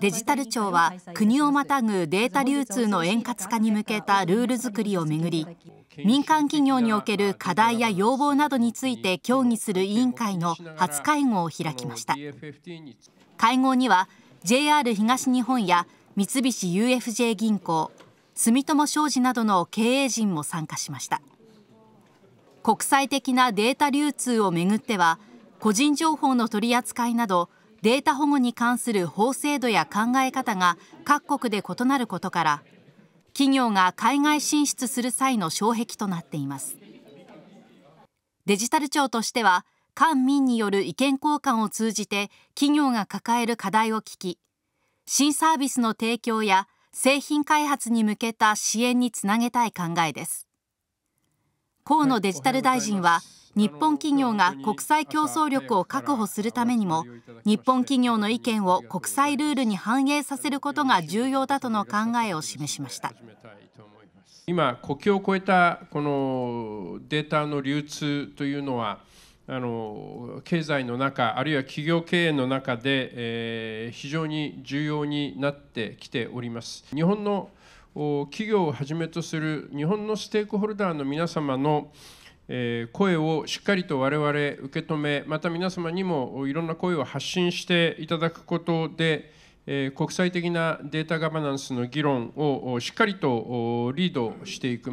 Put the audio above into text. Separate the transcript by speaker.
Speaker 1: デジタル庁は国をまたぐデータ流通の円滑化に向けたルール作りをめぐり民間企業における課題や要望などについて協議する委員会の初会合を開きました会合には JR 東日本や三菱 UFJ 銀行住友商事などの経営陣も参加しました国際的なデータ流通をめぐっては個人情報の取り扱いなどデータ保護に関する法制度や考え方が各国で異なることから企業が海外進出する際の障壁となっていますデジタル庁としては官民による意見交換を通じて企業が抱える課題を聞き新サービスの提供や製品開発に向けた支援につなげたい考えです河野デジタル大臣は日本企業が国際競争力を確保するためにも日本企業の意見を国際ルールに反映させることが重要だとの考えを示しました
Speaker 2: 今国境を越えたこのデータの流通というのはあの経済の中あるいは企業経営の中で、えー、非常に重要になってきております日本の企業をはじめとする日本のステークホルダーの皆様の声をしっかりと我々受け止めまた皆様にもいろんな声を発信していただくことで国際的なデータガバナンスの議論をしっかりとリードしていく。